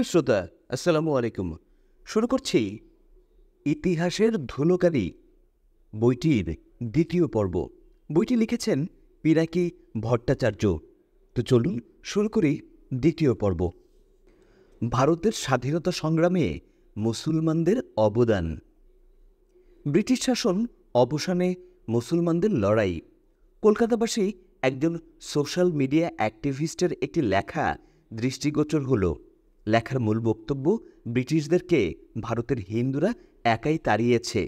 প্রিয় শ্রোতা আসসালামু আলাইকুম শুরু করছি ইতিহাসের ধুলোকারী বইটির দ্বিতীয় পর্ব বইটি লিখেছেন পিরাকি ভট্টাচার্য তো চলুন শুরু করি দ্বিতীয় পর্ব ভারতের স্বাধীনতা সংগ্রামে মুসলমানদের অবদান ব্রিটিশ শাসন অবসানে মুসলমানদের লড়াই কলকাতাবাসী একজন সোশ্যাল মিডিয়া অ্যাক্টিভিস্টের একটি লেখা দৃষ্টিগোচর হলো লেখার মূল বক্তব্য ব্রিটিশদেরকে ভারতের হিন্দুরা একাই তাড়িয়েছে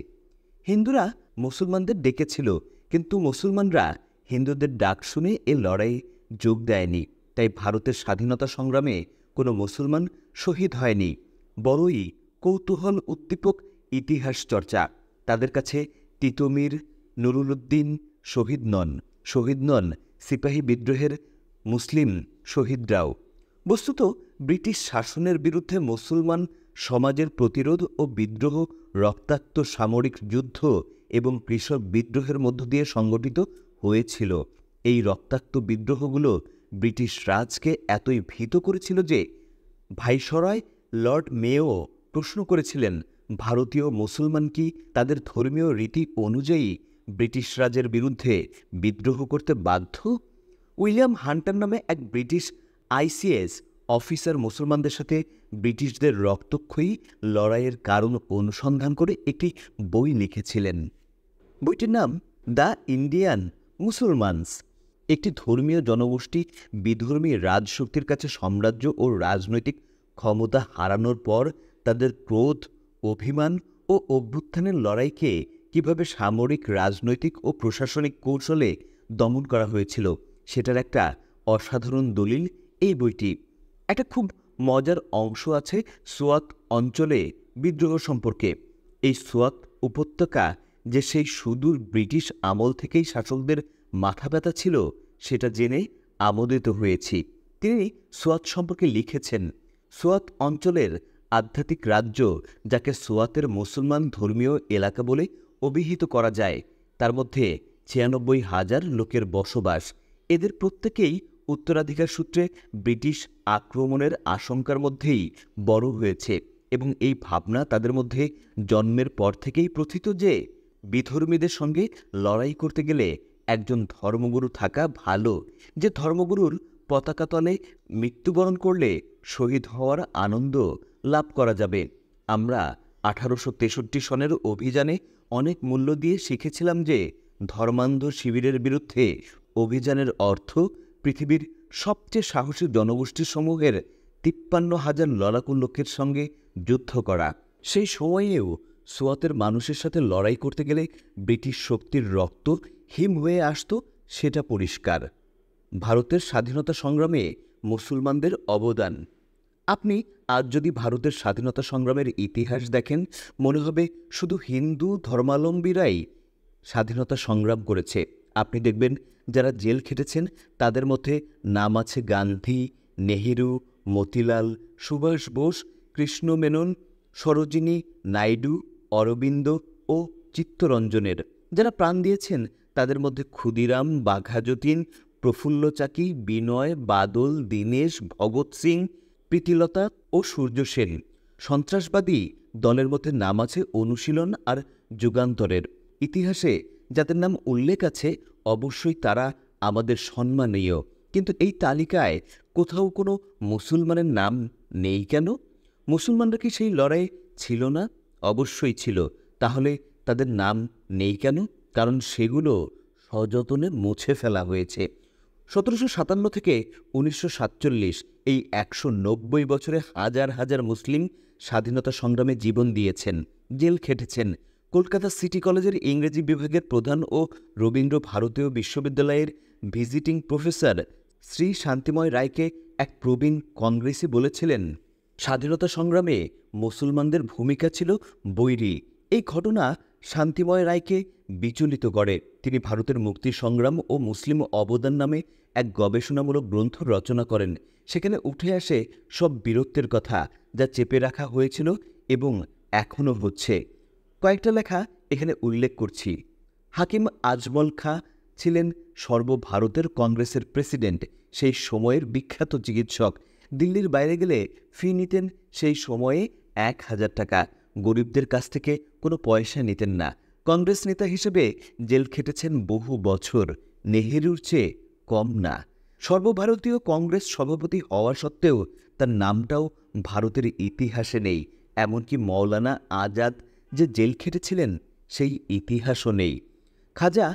হিন্দুরা মুসলমানদের ডেকেছিল কিন্তু মুসলমানরা হিন্দুদের ডাক শুনে এ লড়াই যোগ দেয়নি তাই ভারতের স্বাধীনতা সংগ্রামে কোনো মুসলমান শহীদ হয়নি বড়ই কৌতূহল উদ্দীপক ইতিহাস চর্চা তাদের কাছে তিতমির নুরুল উদ্দিন শহীদ নন শহীদ নন সিপাহী বিদ্রোহের মুসলিম শহীদরাও বস্তুত ব্রিটিশ শাসনের বিরুদ্ধে মুসলমান সমাজের প্রতিরোধ ও বিদ্রোহ রক্তাক্ত সামরিক যুদ্ধ এবং কৃষক বিদ্রোহের মধ্য দিয়ে সংগঠিত হয়েছিল এই রক্তাক্ত বিদ্রোহগুলো ব্রিটিশ রাজকে এতই ভীত করেছিল যে ভাইসরয় লর্ড মেও প্রশ্ন করেছিলেন ভারতীয় মুসলমান কি তাদের ধর্মীয় রীতি অনুযায়ী ব্রিটিশ রাজের বিরুদ্ধে বিদ্রোহ করতে বাধ্য উইলিয়াম হান্টার নামে এক ব্রিটিশ আইসিএস অফিসার মুসলমানদের সাথে ব্রিটিশদের রক্তক্ষয়ী লড়াইয়ের কারণ অনুসন্ধান করে একটি বই লিখেছিলেন বইটির নাম দ্য ইন্ডিয়ান মুসলমানস একটি ধর্মীয় জনগোষ্ঠী বিধর্মী রাজশক্তির কাছে সাম্রাজ্য ও রাজনৈতিক ক্ষমতা হারানোর পর তাদের ক্রোধ অভিমান ও অভ্যুত্থানের লড়াইকে কিভাবে সামরিক রাজনৈতিক ও প্রশাসনিক কৌশলে দমন করা হয়েছিল সেটার একটা অসাধারণ দলিল এই বইটি একটা খুব মজার অংশ আছে সোয়াত অঞ্চলে বিদ্রোহ সম্পর্কে এই সোয়াত উপত্যকা যে সেই সুদূর ব্রিটিশ আমল থেকেই শাসকদের মাথা ব্যথা ছিল সেটা জেনে আমোদিত হয়েছি তিনি সোয়াত সম্পর্কে লিখেছেন সোয়াত অঞ্চলের আধ্যাত্মিক রাজ্য যাকে সোয়াতের মুসলমান ধর্মীয় এলাকা বলে অভিহিত করা যায় তার মধ্যে ছিয়ানব্বই হাজার লোকের বসবাস এদের প্রত্যেকেই উত্তরাধিকার সূত্রে ব্রিটিশ আক্রমণের আশঙ্কার মধ্যেই বড় হয়েছে এবং এই ভাবনা তাদের মধ্যে জন্মের পর থেকেই প্রথিত যে বিধর্মীদের সঙ্গে লড়াই করতে গেলে একজন ধর্মগুরু থাকা ভালো যে ধর্মগুরুর পতাকাতলে মৃত্যুবরণ করলে শহীদ হওয়ার আনন্দ লাভ করা যাবে আমরা আঠারোশো তেষট্টি সনের অভিযানে অনেক মূল্য দিয়ে শিখেছিলাম যে ধর্মান্ধ শিবিরের বিরুদ্ধে অভিযানের অর্থ পৃথিবীর সবচেয়ে সাহসী সমূহের তিপ্পান্ন হাজার লড়াকু লোকের সঙ্গে যুদ্ধ করা সেই সময়েও সোয়াতের মানুষের সাথে লড়াই করতে গেলে ব্রিটিশ শক্তির রক্ত হিম হয়ে আসত সেটা পরিষ্কার ভারতের স্বাধীনতা সংগ্রামে মুসলমানদের অবদান আপনি আজ যদি ভারতের স্বাধীনতা সংগ্রামের ইতিহাস দেখেন মনে হবে শুধু হিন্দু ধর্মাবলম্বীরাই স্বাধীনতা সংগ্রাম করেছে আপনি দেখবেন যারা জেল খেটেছেন তাদের মধ্যে নাম আছে গান্ধী নেহেরু মতিলাল সুভাষ বোস কৃষ্ণ মেনন সরোজিনী নাইডু অরবিন্দ ও চিত্তরঞ্জনের যারা প্রাণ দিয়েছেন তাদের মধ্যে ক্ষুদিরাম বাঘা যতীন প্রফুল্ল চাকি বিনয় বাদল দীনেশ ভগৎ সিং প্রীতিলতা ও সূর্য সেন সন্ত্রাসবাদী দলের মধ্যে নাম আছে অনুশীলন আর যুগান্তরের ইতিহাসে যাদের নাম উল্লেখ আছে অবশ্যই তারা আমাদের সম্মানীয় কিন্তু এই তালিকায় কোথাও কোনো মুসলমানের নাম নেই কেন মুসলমানরা কি সেই লড়াই ছিল না অবশ্যই ছিল তাহলে তাদের নাম নেই কেন কারণ সেগুলো সযতনে মুছে ফেলা হয়েছে সতেরোশো সাতান্ন থেকে উনিশশো সাতচল্লিশ এই একশো নব্বই বছরে হাজার হাজার মুসলিম স্বাধীনতা সংগ্রামে জীবন দিয়েছেন জেল খেটেছেন কলকাতা সিটি কলেজের ইংরেজি বিভাগের প্রধান ও রবীন্দ্র ভারতীয় বিশ্ববিদ্যালয়ের ভিজিটিং প্রফেসর শ্রী শান্তিময় রায়কে এক প্রবীণ কংগ্রেসি বলেছিলেন স্বাধীনতা সংগ্রামে মুসলমানদের ভূমিকা ছিল বৈরি এই ঘটনা শান্তিময় রায়কে বিচলিত করে তিনি ভারতের মুক্তি সংগ্রাম ও মুসলিম অবদান নামে এক গবেষণামূলক গ্রন্থ রচনা করেন সেখানে উঠে আসে সব বীরত্বের কথা যা চেপে রাখা হয়েছিল এবং এখনও হচ্ছে কয়েকটা লেখা এখানে উল্লেখ করছি হাকিম আজমল খাঁ ছিলেন সর্বভারতের কংগ্রেসের প্রেসিডেন্ট সেই সময়ের বিখ্যাত চিকিৎসক দিল্লির বাইরে গেলে ফি নিতেন সেই সময়ে এক হাজার টাকা গরিবদের কাছ থেকে কোনো পয়সা নিতেন না কংগ্রেস নেতা হিসেবে জেল খেটেছেন বহু বছর নেহেরুর চেয়ে কম না সর্বভারতীয় কংগ্রেস সভাপতি হওয়া সত্ত্বেও তার নামটাও ভারতের ইতিহাসে নেই এমনকি মৌলানা আজাদ যে জেল খেটেছিলেন সেই ইতিহাসও নেই খাজা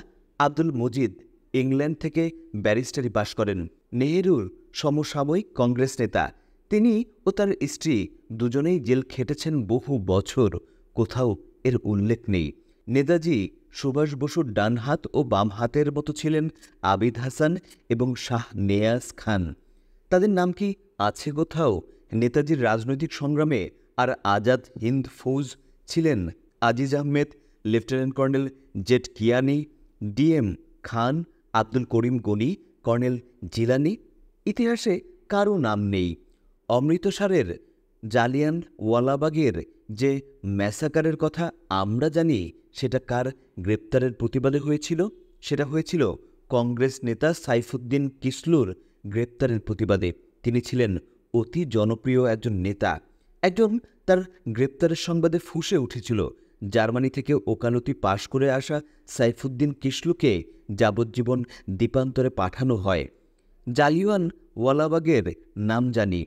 আব্দুল মজিদ ইংল্যান্ড থেকে ব্যারিস্টারি পাশ করেন নেহেরুর সমসাময়িক কংগ্রেস নেতা তিনি ও তার স্ত্রী দুজনেই জেল খেটেছেন বহু বছর কোথাও এর উল্লেখ নেই নেতাজি সুভাষ বসুর ডান হাত ও বাম হাতের মতো ছিলেন আবিদ হাসান এবং শাহ নেয়াজ খান তাদের নাম কি আছে কোথাও নেতাজির রাজনৈতিক সংগ্রামে আর আজাদ হিন্দ ফৌজ ছিলেন Aziz Ahmed lieutenant colonel Z Kiani D M Khan Abdul Karim Gani colonel Jilani ইতিহাসে কারও নাম নেই অমৃতসরের জালিয়ান ওয়ালাবাগের যে ম্যাসাকারের কথা আমরা জানি সেটা কার গ্রেপ্তারের প্রতিবাদে হয়েছিল সেটা হয়েছিল কংগ্রেস নেতা সাইফুদ্দিন কিসলুর গ্রেপ্তারের প্রতিবাদে তিনি ছিলেন অতি জনপ্রিয় একজন নেতা একজন তার গ্রেপ্তারের সংবাদে ফুঁসে উঠেছিল জার্মানি থেকে ওকালতি পাশ করে আসা সাইফুদ্দিন কিসলুকে যাবজ্জীবন দ্বীপান্তরে পাঠানো হয় জালিওয়ান ওয়ালাবাগের নাম জানি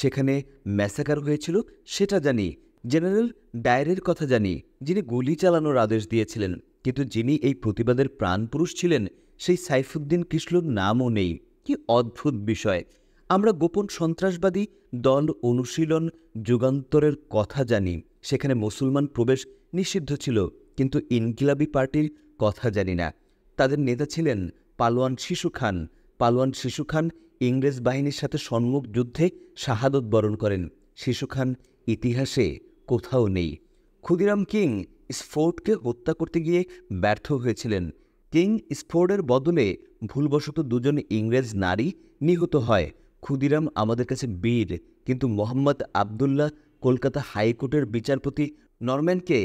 সেখানে ম্যাসাকার হয়েছিল সেটা জানি জেনারেল ডায়ের কথা জানি যিনি গুলি চালানোর আদেশ দিয়েছিলেন কিন্তু যিনি এই প্রতিবাদের প্রাণপুরুষ ছিলেন সেই সাইফুদ্দিন কিসলুর নামও নেই কি অদ্ভুত বিষয় আমরা গোপন সন্ত্রাসবাদী দল অনুশীলন যুগান্তরের কথা জানি সেখানে মুসলমান প্রবেশ নিষিদ্ধ ছিল কিন্তু ইনকিলাবি পার্টির কথা জানি না তাদের নেতা ছিলেন পালোয়ান শিশু খান পালোয়ান শিশু খান ইংরেজ বাহিনীর সাথে সম্মুখ যুদ্ধে শাহাদত বরণ করেন শিশু খান ইতিহাসে কোথাও নেই ক্ষুদিরাম কিং স্ফোর্ডকে হত্যা করতে গিয়ে ব্যর্থ হয়েছিলেন কিং স্ফোর্ডের বদলে ভুলবশত দুজন ইংরেজ নারী নিহত হয় ক্ষুদিরাম আমাদের কাছে বীর কিন্তু মোহাম্মদ আবদুল্লাহ কলকাতা হাইকোর্টের বিচারপতি নরম্যানকে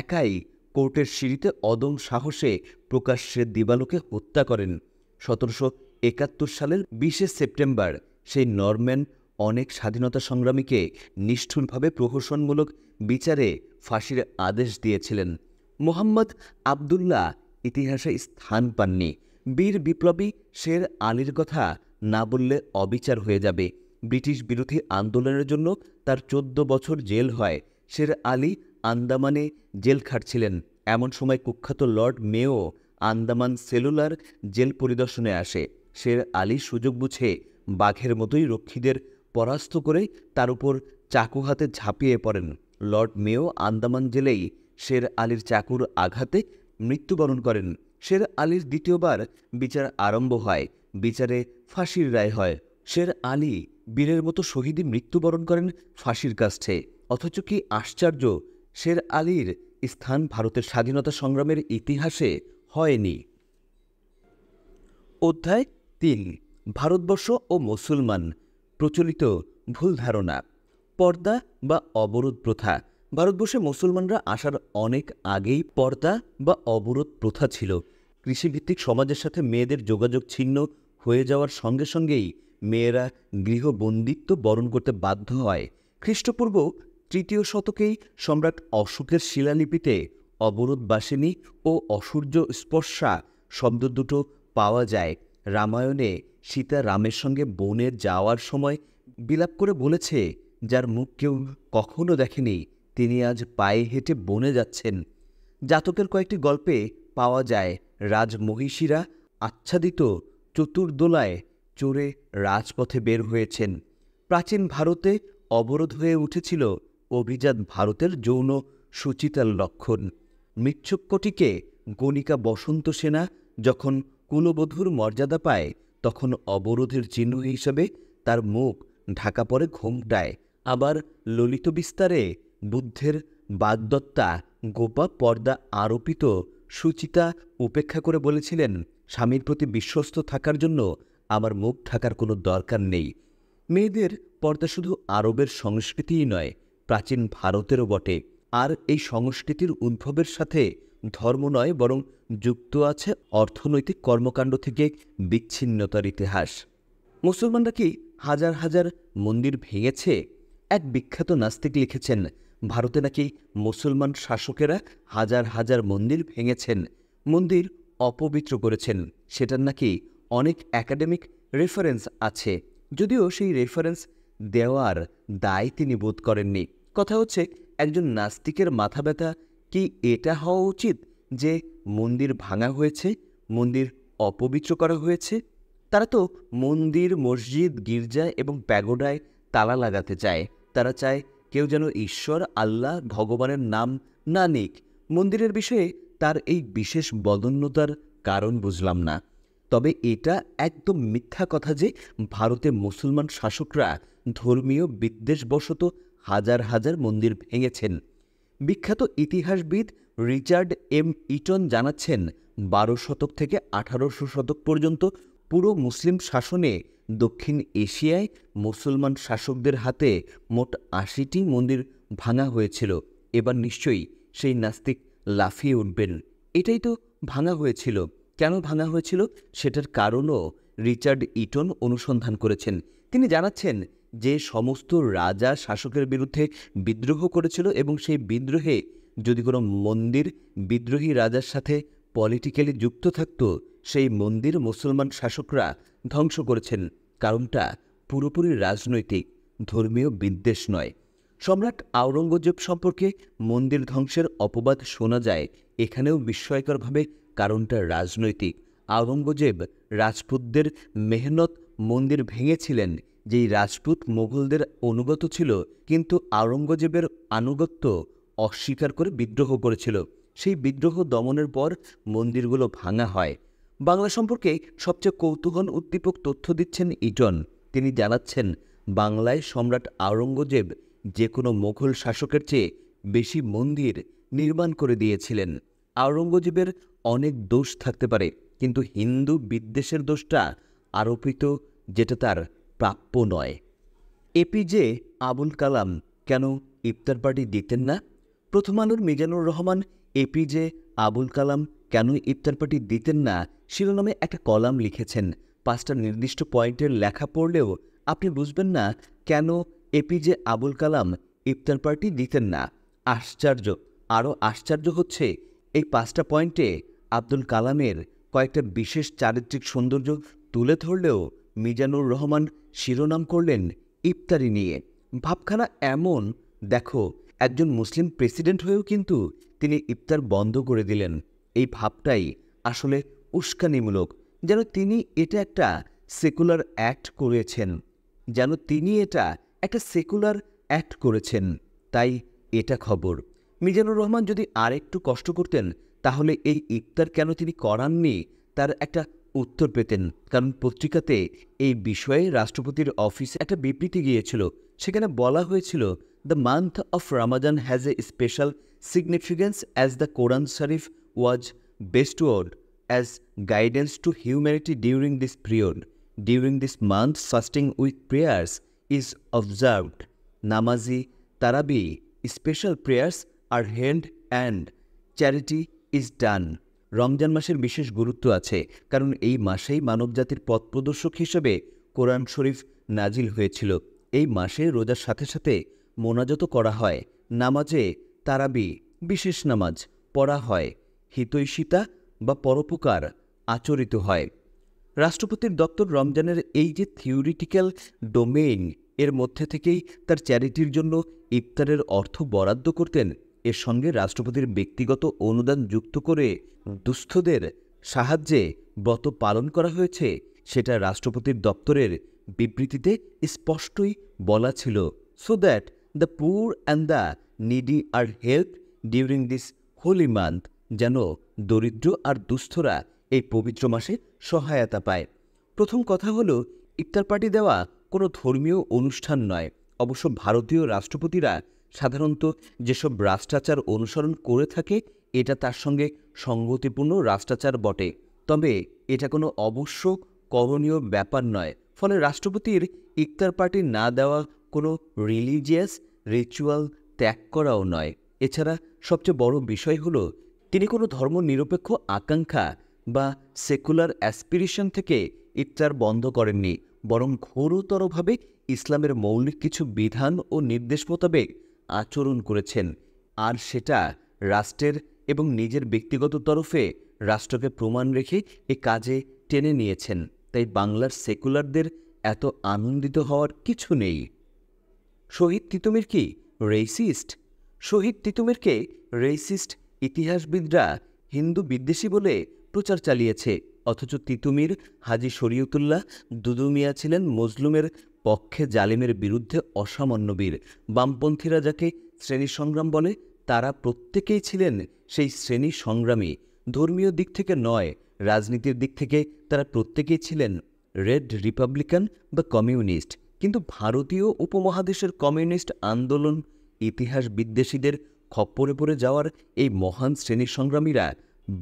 একাই কোর্টের সিঁড়িতে অদম সাহসে প্রকাশ্যে দিবালোকে হত্যা করেন সতেরোশো একাত্তর সালের বিশে সেপ্টেম্বর সেই নরম্যান অনেক স্বাধীনতা সংগ্রামীকে নিষ্ঠুরভাবে প্রহসনমূলক বিচারে ফাঁসির আদেশ দিয়েছিলেন মোহাম্মদ আবদুল্লাহ ইতিহাসে স্থান পাননি বীর বিপ্লবী শের আলীর কথা না বললে অবিচার হয়ে যাবে ব্রিটিশ বিরোধী আন্দোলনের জন্য তার চোদ্দ বছর জেল হয় শের আলী আন্দামানে জেল খাটছিলেন এমন সময় কুখ্যাত লর্ড মেও আন্দামান সেলুলার জেল পরিদর্শনে আসে শের আলী সুযোগ বুঝে বাঘের মতোই রক্ষীদের পরাস্ত করে তার উপর চাকু হাতে ঝাঁপিয়ে পড়েন লর্ড মেও আন্দামান জেলেই শের আলীর চাকুর আঘাতে মৃত্যুবরণ করেন শের আলীর দ্বিতীয়বার বিচার আরম্ভ হয় বিচারে ফাঁসির রায় হয় শের আলী বীরের মতো শহীদে মৃত্যুবরণ করেন ফাঁসির কাছে অথচ কি আশ্চর্য শের আলীর স্থান ভারতের স্বাধীনতা সংগ্রামের ইতিহাসে হয়নি অধ্যায় তিন ভারতবর্ষ ও মুসলমান প্রচলিত ভুল ধারণা পর্দা বা অবরোধ প্রথা ভারতবর্ষে মুসলমানরা আসার অনেক আগেই পর্দা বা অবরোধ প্রথা ছিল কৃষিভিত্তিক সমাজের সাথে মেয়েদের যোগাযোগ ছিন্ন হয়ে যাওয়ার সঙ্গে সঙ্গেই মেয়েরা গৃহবন্দিত্ব বরণ করতে বাধ্য হয় খ্রিস্টপূর্ব তৃতীয় শতকেই সম্রাট অশোকের শিলালিপিতে অবরোধবাসিনী ও অসূর্য স্পর্শা শব্দ দুটো পাওয়া যায় রামায়ণে সীতা রামের সঙ্গে বনে যাওয়ার সময় বিলাপ করে বলেছে যার মুখ কেউ কখনো দেখেনি তিনি আজ পায়ে হেঁটে বনে যাচ্ছেন জাতকের কয়েকটি গল্পে পাওয়া যায় রাজমহিষীরা আচ্ছাদিত চতুর্দোলায় চড়ে রাজপথে বের হয়েছেন প্রাচীন ভারতে অবরোধ হয়ে উঠেছিল অভিজাত ভারতের যৌন সুচিতার লক্ষণ মৃচ্ছক্ষটিকে গণিকা বসন্ত সেনা যখন কুলবধূর মর্যাদা পায় তখন অবরোধের চিহ্ন হিসাবে তার মুখ ঢাকা পড়ে ঘোমটায় আবার ললিত বিস্তারে বুদ্ধের বাগদত্তা গোপা পর্দা আরোপিত সুচিতা উপেক্ষা করে বলেছিলেন স্বামীর প্রতি বিশ্বস্ত থাকার জন্য আমার মুখ ঢাকার কোনো দরকার নেই মেয়েদের পর্দা শুধু আরবের সংস্কৃতিই নয় প্রাচীন ভারতেরও বটে আর এই সংস্কৃতির উদ্ভবের সাথে ধর্ম নয় বরং যুক্ত আছে অর্থনৈতিক কর্মকাণ্ড থেকে বিচ্ছিন্নতার ইতিহাস মুসলমানরা কি হাজার হাজার মন্দির ভেঙেছে এক বিখ্যাত নাস্তিক লিখেছেন ভারতে নাকি মুসলমান শাসকেরা হাজার হাজার মন্দির ভেঙেছেন মন্দির অপবিত্র করেছেন সেটার নাকি অনেক একাডেমিক রেফারেন্স আছে যদিও সেই রেফারেন্স দেওয়ার দায় তিনি বোধ করেননি কথা হচ্ছে একজন নাস্তিকের মাথা ব্যথা কি এটা হওয়া উচিত যে মন্দির ভাঙা হয়েছে মন্দির অপবিত্র করা হয়েছে তারা তো মন্দির মসজিদ গির্জা এবং প্যাগোডায় তালা লাগাতে চায় তারা চায় কেউ যেন ঈশ্বর আল্লাহ ভগবানের নাম না নিক মন্দিরের বিষয়ে তার এই বিশেষ বদন্যতার কারণ বুঝলাম না তবে এটা একদম মিথ্যা কথা যে ভারতে মুসলমান শাসকরা ধর্মীয় বিদ্বেষবশত হাজার হাজার মন্দির ভেঙেছেন বিখ্যাত ইতিহাসবিদ রিচার্ড এম ইটন জানাচ্ছেন বারো শতক থেকে আঠারোশো শতক পর্যন্ত পুরো মুসলিম শাসনে দক্ষিণ এশিয়ায় মুসলমান শাসকদের হাতে মোট আশিটি মন্দির ভাঙা হয়েছিল এবার নিশ্চয়ই সেই নাস্তিক লাফিয়ে উঠবেন এটাই তো ভাঙা হয়েছিল কেন ভাঙা হয়েছিল সেটার কারণও রিচার্ড ইটন অনুসন্ধান করেছেন তিনি জানাচ্ছেন যে সমস্ত রাজা শাসকের বিরুদ্ধে বিদ্রোহ করেছিল এবং সেই বিদ্রোহে যদি কোনো মন্দির বিদ্রোহী রাজার সাথে পলিটিক্যালি যুক্ত থাকত সেই মন্দির মুসলমান শাসকরা ধ্বংস করেছেন কারণটা পুরোপুরি রাজনৈতিক ধর্মীয় বিদ্বেষ নয় সম্রাট আওরঙ্গজেব সম্পর্কে মন্দির ধ্বংসের অপবাদ শোনা যায় এখানেও বিস্ময়করভাবে কারণটা রাজনৈতিক আওরঙ্গজেব রাজপুতদের মেহনত মন্দির ভেঙেছিলেন যেই রাজপুত মোগলদের অনুগত ছিল কিন্তু আওরঙ্গজেবের আনুগত্য অস্বীকার করে বিদ্রোহ করেছিল সেই বিদ্রোহ দমনের পর মন্দিরগুলো ভাঙা হয় বাংলা সম্পর্কে সবচেয়ে কৌতূহল উদ্দীপক তথ্য দিচ্ছেন ইটন তিনি জানাচ্ছেন বাংলায় সম্রাট আওরঙ্গজেব যে কোনো মোঘল শাসকের চেয়ে বেশি মন্দির নির্মাণ করে দিয়েছিলেন আওরঙ্গজেবের অনেক দোষ থাকতে পারে কিন্তু হিন্দু বিদ্বেষের দোষটা আরোপিত যেটা তার প্রাপ্য নয় এপিজে আবুল কালাম কেন ইফতার পার্টি দিতেন না প্রথম আলোর মিজানুর রহমান এপিজে আবুল কালাম কেন ইফতার পার্টি দিতেন না শিরোনামে একটা কলাম লিখেছেন পাঁচটা নির্দিষ্ট পয়েন্টের লেখা পড়লেও আপনি বুঝবেন না কেন এপিজে আবুল কালাম ইফতার পার্টি দিতেন না আশ্চর্য আরও আশ্চর্য হচ্ছে এই পাঁচটা পয়েন্টে আব্দুল কালামের কয়েকটা বিশেষ চারিত্রিক সৌন্দর্য তুলে ধরলেও মিজানুর রহমান শিরোনাম করলেন ইফতারি নিয়ে ভাবখানা এমন দেখো একজন মুসলিম প্রেসিডেন্ট হয়েও কিন্তু তিনি ইফতার বন্ধ করে দিলেন এই ভাবটাই আসলে উস্কানিমূলক যেন তিনি এটা একটা সেকুলার অ্যাক্ট করেছেন যেন তিনি এটা একটা সেকুলার অ্যাক্ট করেছেন তাই এটা খবর মিজানুর রহমান যদি আর একটু কষ্ট করতেন তাহলে এই ইফতার কেন তিনি করাননি তার একটা উত্তর পেতেন কারণ পত্রিকাতে এই বিষয়ে রাষ্ট্রপতির অফিসে একটা বিবৃতি গিয়েছিল সেখানে বলা হয়েছিল the month of Ramazan has a special significance as the Quran Sharif was bestowed as guidance to humanity during this period during this month fasting with prayers is observed Namazi, Tarabi, special prayers are held and charity is done Ramzan মাসের বিশেষ গুরুত্ব আছে কারণ এই মাসেই মানবজাতির পথ প্রদর্শক হিসেবে কোরআন শরীফ নাজিল হয়েছিল এই মাসে রোজার সাথে সাথে মোনাজত করা হয় নামাজে তারাবি বিশেষ নামাজ পড়া হয় হিতৈষিতা বা পরোপকার আচরিত হয় রাষ্ট্রপতির দপ্তর রমজানের এই যে থিওরিটিক্যাল ডোমেইন এর মধ্যে থেকেই তার চ্যারিটির জন্য ইফতারের অর্থ বরাদ্দ করতেন এর সঙ্গে রাষ্ট্রপতির ব্যক্তিগত অনুদান যুক্ত করে দুস্থদের সাহায্যে ব্রত পালন করা হয়েছে সেটা রাষ্ট্রপতির দপ্তরের বিবৃতিতে স্পষ্টই বলা ছিল so that the poor and the needy are help during this holy month যেন দরিদ্র আর দুস্থরা এই পবিত্র মাসে সহায়তা পায় প্রথম কথা হলো ইফতার পার্টি দেওয়া কোনো ধর্মীয় অনুষ্ঠান নয় অবশ্য ভারতীয় রাষ্ট্রপতিরা সাধারণত যেসব রাষ্ট্রাচার অনুসরণ করে থাকে এটা তার সঙ্গে সংগতিপূর্ণ রাষ্ট্রাচার বটে তবে এটা কোনো অবশ্য করণীয় ব্যাপার নয় ফলে রাষ্ট্রপতির ইফতার পার্টি না দেওয়া কোনো রিলিজিয়াস রিচুয়াল ত্যাগ করাও নয় এছাড়া সবচেয়ে বড় বিষয় হলো তিনি কোনো ধর্মনিরপেক্ষ আকাঙ্ক্ষা বা সেকুলার অ্যাসপিরেশন থেকে ইফতার বন্ধ করেননি বরং ঘোরতরভাবে ইসলামের মৌলিক কিছু বিধান ও নির্দেশ মোতাবেক আচরণ করেছেন আর সেটা রাষ্ট্রের এবং নিজের ব্যক্তিগত তরফে রাষ্ট্রকে প্রমাণ রেখে এ কাজে টেনে নিয়েছেন তাই বাংলার সেকুলারদের এত আনন্দিত হওয়ার কিছু নেই শহীদ তিতুমির কি রেসিস্ট শহীদ তিতুমিরকে রেসিস্ট ইতিহাসবিদরা হিন্দু বিদ্বেষী বলে প্রচার চালিয়েছে অথচ তিতুমির হাজি শরিয়তুল্লাহ দুদু মিয়া ছিলেন মজলুমের পক্ষে জালিমের বিরুদ্ধে অসামান্য বীর বামপন্থীরা যাকে শ্রেণী সংগ্রাম বলে তারা প্রত্যেকেই ছিলেন সেই শ্রেণী সংগ্রামী ধর্মীয় দিক থেকে নয় রাজনীতির দিক থেকে তারা প্রত্যেকেই ছিলেন রেড রিপাবলিকান বা কমিউনিস্ট কিন্তু ভারতীয় উপমহাদেশের কমিউনিস্ট আন্দোলন ইতিহাস বিদ্বেষীদের খপ্পরে পড়ে যাওয়ার এই মহান শ্রেণী সংগ্রামীরা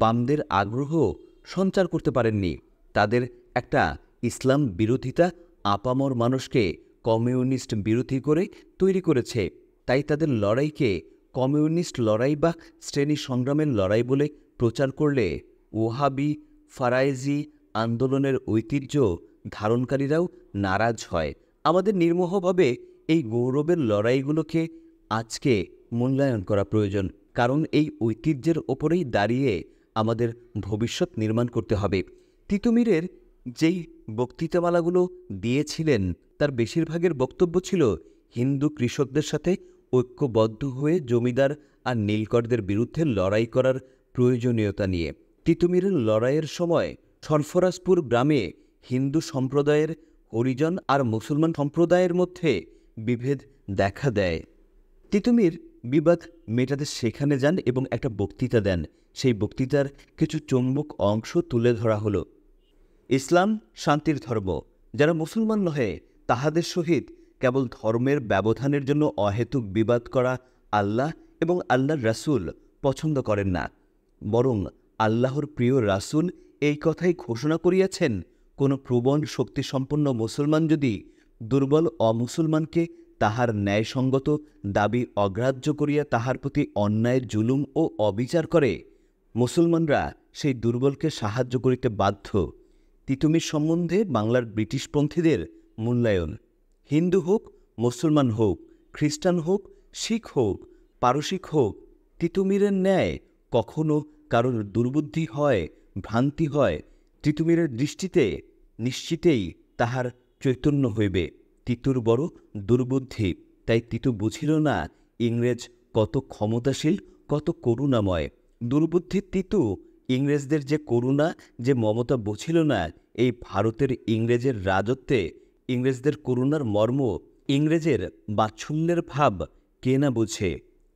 বামদের আগ্রহ সঞ্চার করতে পারেননি তাদের একটা ইসলাম বিরোধিতা আপামর মানুষকে কমিউনিস্ট বিরোধী করে তৈরি করেছে তাই তাদের লড়াইকে কমিউনিস্ট লড়াই বা শ্রেণী সংগ্রামের লড়াই বলে প্রচার করলে ওহাবি ফারাইজি আন্দোলনের ঐতিহ্য ধারণকারীরাও নারাজ হয় আমাদের নির্মোহভাবে এই গৌরবের লড়াইগুলোকে আজকে মূল্যায়ন করা প্রয়োজন কারণ এই ঐতিহ্যের ওপরেই দাঁড়িয়ে আমাদের ভবিষ্যৎ নির্মাণ করতে হবে তিতুমিরের যেই বক্তৃতামালাগুলো দিয়েছিলেন তার বেশিরভাগের বক্তব্য ছিল হিন্দু কৃষকদের সাথে ঐক্যবদ্ধ হয়ে জমিদার আর নীলকরদের বিরুদ্ধে লড়াই করার প্রয়োজনীয়তা নিয়ে তিতুমিরের লড়াইয়ের সময় সরফরাজপুর গ্রামে হিন্দু সম্প্রদায়ের হরিজন আর মুসলমান সম্প্রদায়ের মধ্যে বিভেদ দেখা দেয় তিতুমির বিবাদ মেটাতে সেখানে যান এবং একটা বক্তৃতা দেন সেই বক্তৃতার কিছু চুম্বক অংশ তুলে ধরা হলো ইসলাম শান্তির ধর্ম যারা মুসলমান নহে তাহাদের সহিত কেবল ধর্মের ব্যবধানের জন্য অহেতুক বিবাদ করা আল্লাহ এবং আল্লাহর রাসুল পছন্দ করেন না বরং আল্লাহর প্রিয় রাসুল এই কথাই ঘোষণা করিয়াছেন কোনো প্রবণ শক্তিসম্পন্ন মুসলমান যদি দুর্বল অমুসলমানকে তাহার ন্যায়সঙ্গত দাবি অগ্রাহ্য করিয়া তাহার প্রতি অন্যায় জুলুম ও অবিচার করে মুসলমানরা সেই দুর্বলকে সাহায্য করিতে বাধ্য তিতুমির সম্বন্ধে বাংলার ব্রিটিশপন্থীদের মূল্যায়ন হিন্দু হোক মুসলমান হোক খ্রিস্টান হোক শিখ হোক পারসিক হোক তিতুমিরের ন্যায় কখনো কারোর দুর্বুদ্ধি হয় ভ্রান্তি হয় তিতুমিরের দৃষ্টিতে নিশ্চিতেই তাহার চৈতন্য হইবে তিতুর বড় দুর্বুদ্ধি তাই তিতু বুঝিল না ইংরেজ কত ক্ষমতাশীল কত করুণাময় দুর্বুদ্ধি তিতু ইংরেজদের যে করুণা যে মমতা বুঝিল না এই ভারতের ইংরেজের রাজত্বে ইংরেজদের করুণার মর্ম ইংরেজের বাচ্ছুল্যের ভাব কে না বুঝে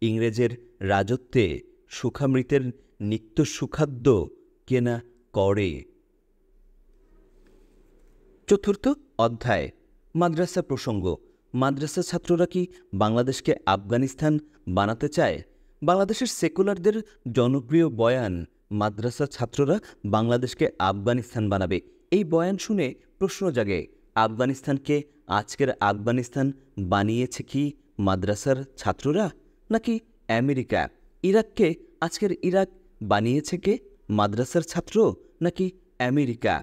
ইংরেজের রাজত্বে সুখামৃতের নিত্য সুখাদ্য কেনা করে চতুর্থ অধ্যায় মাদ্রাসা প্রসঙ্গ মাদ্রাসা ছাত্ররা কি বাংলাদেশকে আফগানিস্তান বানাতে চায় বাংলাদেশের সেকুলারদের জনপ্রিয় বয়ান মাদ্রাসা ছাত্ররা বাংলাদেশকে আফগানিস্তান বানাবে এই বয়ান শুনে প্রশ্ন জাগে আফগানিস্তানকে আজকের আফগানিস্তান বানিয়েছে কি মাদ্রাসার ছাত্ররা নাকি আমেরিকা ইরাককে আজকের ইরাক বানিয়েছে কে মাদ্রাসার ছাত্র নাকি আমেরিকা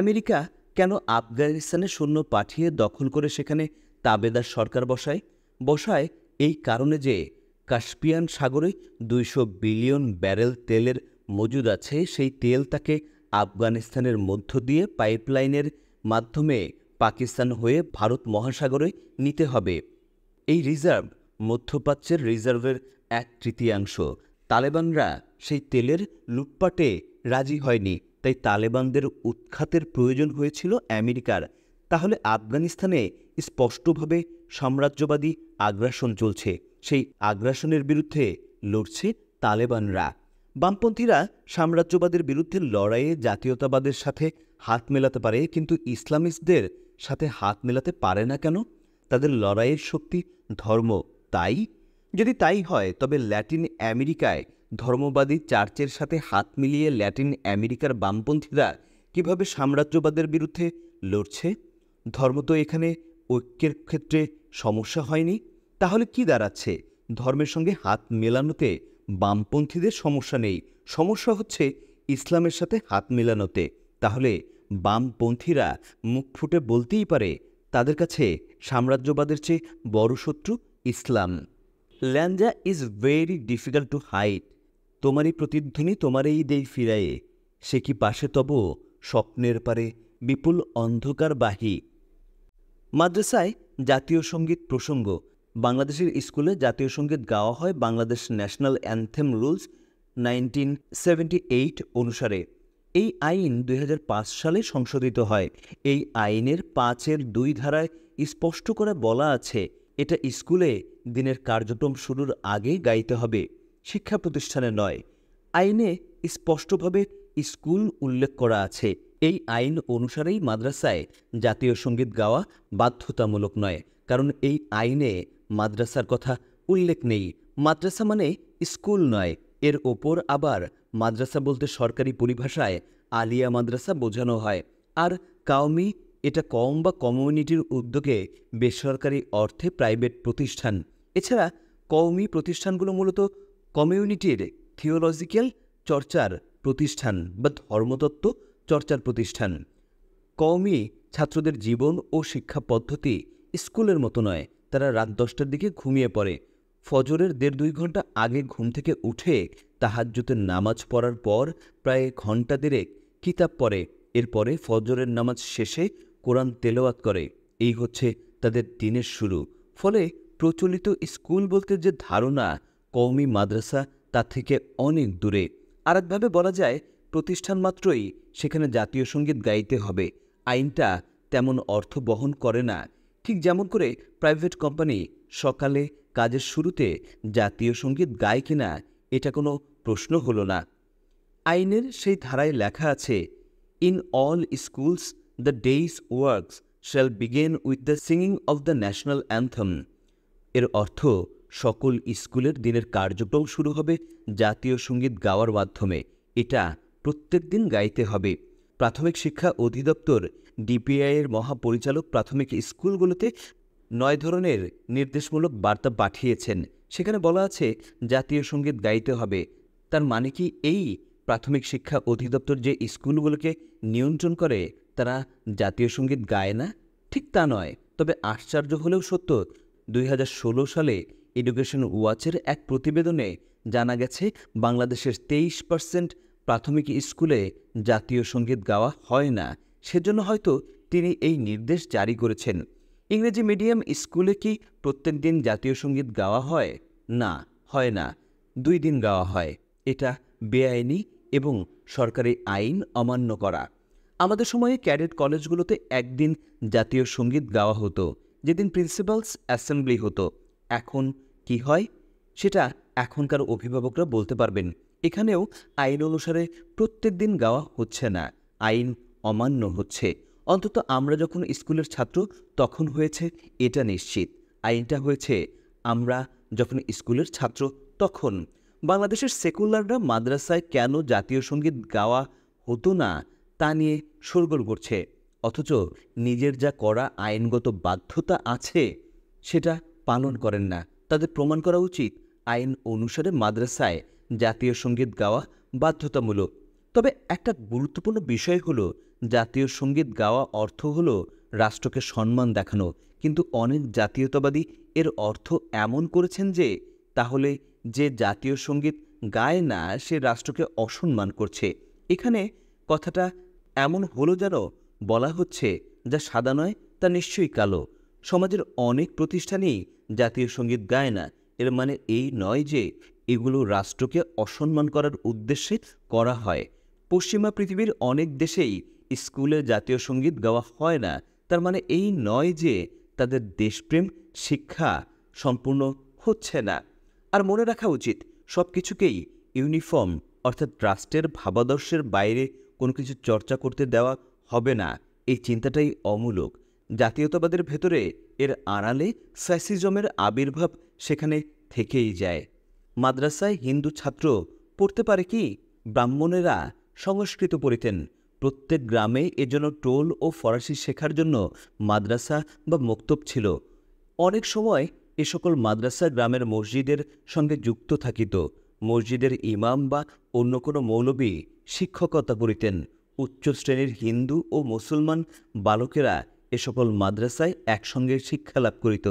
আমেরিকা কেন আফগানিস্তানে সৈন্য পাঠিয়ে দখল করে সেখানে তাবেদার সরকার বসায় বসায় এই কারণে যে কাস্পিয়ান সাগরে দুইশো বিলিয়ন ব্যারেল তেলের মজুদ আছে সেই তেল তাকে আফগানিস্তানের মধ্য দিয়ে পাইপলাইনের মাধ্যমে পাকিস্তান হয়ে ভারত মহাসাগরে নিতে হবে এই রিজার্ভ মধ্যপ্রাচ্যের রিজার্ভের এক তৃতীয়াংশ তালেবানরা সেই তেলের লুটপাটে রাজি হয়নি তাই তালেবানদের উৎখাতের প্রয়োজন হয়েছিল আমেরিকার তাহলে আফগানিস্তানে স্পষ্টভাবে সাম্রাজ্যবাদী আগ্রাসন চলছে সেই আগ্রাসনের বিরুদ্ধে লড়ছে তালেবানরা বামপন্থীরা সাম্রাজ্যবাদের বিরুদ্ধে লড়াইয়ে জাতীয়তাবাদের সাথে হাত মেলাতে পারে কিন্তু ইসলামিস্টদের সাথে হাত মেলাতে পারে না কেন তাদের লড়াইয়ের শক্তি ধর্ম তাই যদি তাই হয় তবে ল্যাটিন আমেরিকায় ধর্মবাদী চার্চের সাথে হাত মিলিয়ে ল্যাটিন আমেরিকার বামপন্থীরা কিভাবে সাম্রাজ্যবাদের বিরুদ্ধে লড়ছে ধর্ম তো এখানে ঐক্যের ক্ষেত্রে সমস্যা হয়নি তাহলে কি দাঁড়াচ্ছে ধর্মের সঙ্গে হাত মেলানোতে বামপন্থীদের সমস্যা নেই সমস্যা হচ্ছে ইসলামের সাথে হাত মেলানোতে তাহলে বামপন্থীরা মুখ ফুটে বলতেই পারে তাদের কাছে সাম্রাজ্যবাদের চেয়ে বড় শত্রু ইসলাম ল্যাঞ্জা is very difficult to hide তোমারই প্রতিধ্বনি তোমারই দেই ফিরায়ে সে কি পাশে তব স্বপ্নের পারে বিপুল অন্ধকার বাহি মাদ্রাসায় জাতীয় সঙ্গীত প্রসঙ্গ বাংলাদেশের স্কুলে জাতীয় সঙ্গীত গাওয়া হয় Bangladesh national anthem rules nineteen অনুসারে এই আইন দুই সালে সংশোধিত হয় এই আইনের পাঁচের দুই ধারায় স্পষ্ট করে বলা আছে এটা স্কুলে দিনের কার্যক্রম শুরুর আগে গাইতে হবে শিক্ষা প্রতিষ্ঠানে নয় আইনে স্পষ্টভাবে স্কুল উল্লেখ করা আছে এই আইন অনুসারেই মাদ্রাসায় জাতীয় সঙ্গীত গাওয়া বাধ্যতামূলক নয় কারণ এই আইনে মাদ্রাসার কথা উল্লেখ নেই মাদ্রাসা মানে স্কুল নয় এর ওপর আবার মাদ্রাসা বলতে সরকারি পরিভাষায় আলিয়া মাদ্রাসা বোঝানো হয় আর কাউমি এটা কম বা কমিউনিটির উদ্যোগে বেসরকারি অর্থে প্রাইভেট প্রতিষ্ঠান এছাড়া কওমি প্রতিষ্ঠানগুলো মূলত কমিউনিটির থিওলজিক্যাল চর্চার প্রতিষ্ঠান বা ধর্মতত্ত্ব চর্চার প্রতিষ্ঠান কওমি ছাত্রদের জীবন ও শিক্ষা পদ্ধতি স্কুলের মতো নয় তারা রাত দশটার দিকে ঘুমিয়ে পড়ে ফজরের দেড় দুই ঘন্টা আগে ঘুম থেকে উঠে তাহাজ্যুতের নামাজ পড়ার পর প্রায় ঘন্টা দেড়েক কিতাব পড়ে এরপরে ফজরের নামাজ শেষে কোরআন তেলাওয়াত করে এই হচ্ছে তাদের দিনের শুরু ফলে প্রচলিত স্কুল বলতে যে ধারণা কৌমি মাদ্রাসা তার থেকে অনেক দূরে আরেকভাবে বলা যায় প্রতিষ্ঠান মাত্রই সেখানে জাতীয় সঙ্গীত গাইতে হবে আইনটা তেমন অর্থ বহন করে না ঠিক যেমন করে প্রাইভেট কোম্পানি সকালে কাজের শুরুতে জাতীয় সঙ্গীত গায় কিনা এটা কোনো প্রশ্ন হল না আইনের সেই ধারায় লেখা আছে in all schools the day's works shall begin with the singing of the national anthem এর অর্থ সকল স্কুলের দিনের কার্যক্রম শুরু হবে জাতীয় সঙ্গীত গাওয়ার মাধ্যমে এটা প্রত্যেক দিন গাইতে হবে প্রাথমিক শিক্ষা অধিদপ্তর ডিপিআইয়ের মহাপরিচালক প্রাথমিক স্কুলগুলোতে নয় ধরনের নির্দেশমূলক বার্তা পাঠিয়েছেন সেখানে বলা আছে জাতীয় সঙ্গীত গাইতে হবে তার মানে কি এই প্রাথমিক শিক্ষা অধিদপ্তর যে স্কুলগুলোকে নিয়ন্ত্রণ করে তারা জাতীয় সঙ্গীত গায় না ঠিক তা নয় তবে আশ্চর্য হলেও সত্য দুই সালে এডুকেশন ওয়াচের এক প্রতিবেদনে জানা গেছে বাংলাদেশের তেইশ পার্সেন্ট প্রাথমিক স্কুলে জাতীয় সঙ্গীত গাওয়া হয় না সেজন্য হয়তো তিনি এই নির্দেশ জারি করেছেন ইংরেজি মিডিয়াম স্কুলে কি প্রত্যেক দিন জাতীয় সঙ্গীত গাওয়া হয় না হয় না দুই দিন গাওয়া হয় এটা বেআইনি এবং সরকারি আইন অমান্য করা আমাদের সময়ে ক্যাডেট কলেজগুলোতে একদিন জাতীয় সঙ্গীত গাওয়া হতো যেদিন প্রিন্সিপালস অ্যাসেম্বলি হতো এখন কি হয় সেটা এখনকার অভিভাবকরা বলতে পারবেন এখানেও আইন অনুসারে প্রত্যেক দিন গাওয়া হচ্ছে না আইন অমান্য হচ্ছে অন্তত আমরা যখন স্কুলের ছাত্র তখন হয়েছে এটা নিশ্চিত আইনটা হয়েছে আমরা যখন স্কুলের ছাত্র তখন বাংলাদেশের সেকুলাররা মাদ্রাসায় কেন জাতীয় সঙ্গীত গাওয়া হতো না তা নিয়ে সরগোল করছে অথচ নিজের যা করা আইনগত বাধ্যতা আছে সেটা পালন করেন না তাদের প্রমাণ করা উচিত আইন অনুসারে মাদ্রাসায় জাতীয় সঙ্গীত গাওয়া বাধ্যতামূলক তবে একটা গুরুত্বপূর্ণ বিষয় হলো জাতীয় সঙ্গীত গাওয়া অর্থ হলো রাষ্ট্রকে সম্মান দেখানো কিন্তু অনেক জাতীয়তাবাদী এর অর্থ এমন করেছেন যে তাহলে যে জাতীয় সঙ্গীত গায় না সে রাষ্ট্রকে অসম্মান করছে এখানে কথাটা এমন হলো যেন বলা হচ্ছে যা সাদা নয় তা নিশ্চয়ই কালো সমাজের অনেক প্রতিষ্ঠানেই জাতীয় সঙ্গীত গায় না এর মানে এই নয় যে এগুলো রাষ্ট্রকে অসম্মান করার উদ্দেশ্যে করা হয় পশ্চিমা পৃথিবীর অনেক দেশেই স্কুলে জাতীয় সঙ্গীত গাওয়া হয় না তার মানে এই নয় যে তাদের দেশপ্রেম শিক্ষা সম্পূর্ণ হচ্ছে না আর মনে রাখা উচিত সব কিছুকেই ইউনিফর্ম অর্থাৎ রাষ্ট্রের ভাবাদর্শের বাইরে কোনো কিছু চর্চা করতে দেওয়া হবে না এই চিন্তাটাই অমূলক জাতীয়তাবাদের ভেতরে এর আড়ালে ফ্যাসিজমের আবির্ভাব সেখানে থেকেই যায় মাদ্রাসায় হিন্দু ছাত্র পড়তে পারে কি ব্রাহ্মণেরা সংস্কৃত পড়িতেন প্রত্যেক গ্রামে এজন্য টোল ও ফরাসি শেখার জন্য মাদ্রাসা বা মক্তব ছিল অনেক সময় এ সকল মাদ্রাসা গ্রামের মসজিদের সঙ্গে যুক্ত থাকিত মসজিদের ইমাম বা অন্য কোনো মৌলবী শিক্ষকতা করিতেন উচ্চ শ্রেণীর হিন্দু ও মুসলমান বালকেরা এ সকল মাদ্রাসায় একসঙ্গে শিক্ষা লাভ করিত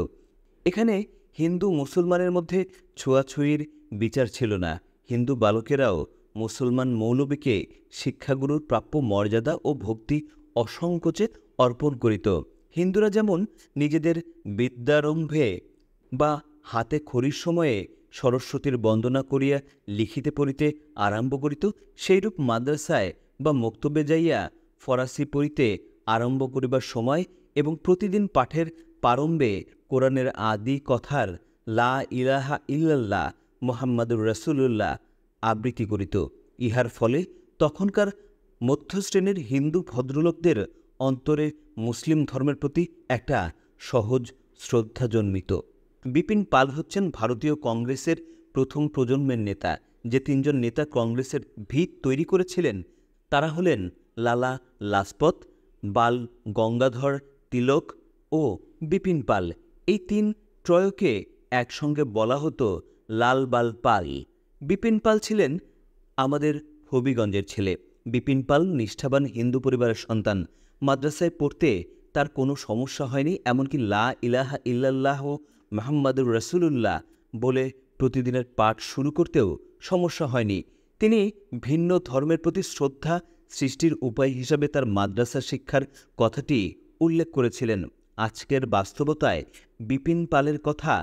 এখানে হিন্দু মুসলমানের মধ্যে ছোঁয়াছুঁয়ির বিচার ছিল না হিন্দু বালকেরাও মুসলমান মৌলবীকে শিক্ষাগুরুর প্রাপ্য মর্যাদা ও ভক্তি অসংকোচে অর্পণ করিত হিন্দুরা যেমন নিজেদের বিদ্যারম্ভে বা হাতে খড়ির সময়ে সরস্বতীর বন্দনা করিয়া লিখিতে পড়িতে আরম্ভ করিত সেইরূপ মাদ্রাসায় বা মক্তব্যে যাইয়া ফরাসি পড়িতে আরম্ভ করিবার সময় এবং প্রতিদিন পাঠের প্রারম্ভে কোরআনের আদি কথার লা ইলাহা ইল্লাল্লাহ মোহাম্মদুর রসুল্লাহ আবৃত্তি করিত ইহার ফলে তখনকার মধ্যশ্রেণীর হিন্দু ভদ্রলোকদের অন্তরে মুসলিম ধর্মের প্রতি একটা সহজ শ্রদ্ধা জন্মিত বিপিন পাল হচ্ছেন ভারতীয় কংগ্রেসের প্রথম প্রজন্মের নেতা যে তিনজন নেতা কংগ্রেসের ভিত তৈরি করেছিলেন তারা হলেন লালা লাজপথ বাল গঙ্গাধর তিলক ও বিপিন পাল এই তিন ত্রয়কে একসঙ্গে বলা হতো লাল বাল পাল বিপিন পাল ছিলেন আমাদের হবিগঞ্জের ছেলে বিপিন পাল নিষ্ঠাবান হিন্দু পরিবারের সন্তান মাদ্রাসায় পড়তে তার কোনো সমস্যা হয়নি এমনকি লা ইলাহা ইল্লাল্লাহ মাহমুদুর রসুল্লাহ বলে প্রতিদিনের পাঠ শুরু করতেও সমস্যা হয়নি তিনি ভিন্ন ধর্মের প্রতি শ্রদ্ধা সৃষ্টির উপায় হিসাবে তার মাদ্রাসা শিক্ষার কথাটি উল্লেখ করেছিলেন আজকের বাস্তবতায় বিপিন পালের কথা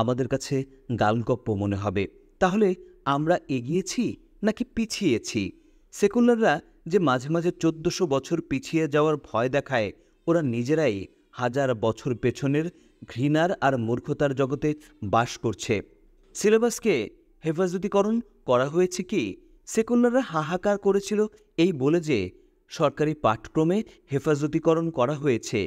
আমাদের কাছে গালগপ্প মনে হবে তাহলে আমরা এগিয়েছি নাকি পিছিয়েছি সেকুলাররা যে মাঝে মাঝে চোদ্দশো বছর পিছিয়ে যাওয়ার ভয় দেখায় ওরা নিজেরাই হাজার বছর পেছনের ঘৃণার আর মূর্খতার জগতে বাস করছে সিলেবাসকে হেফাজতিকরণ করা হয়েছে কি সেকুলাররা হাহাকার করেছিল এই বলে যে সরকারি পাঠক্রমে হেফাজতিকরণ করা হয়েছে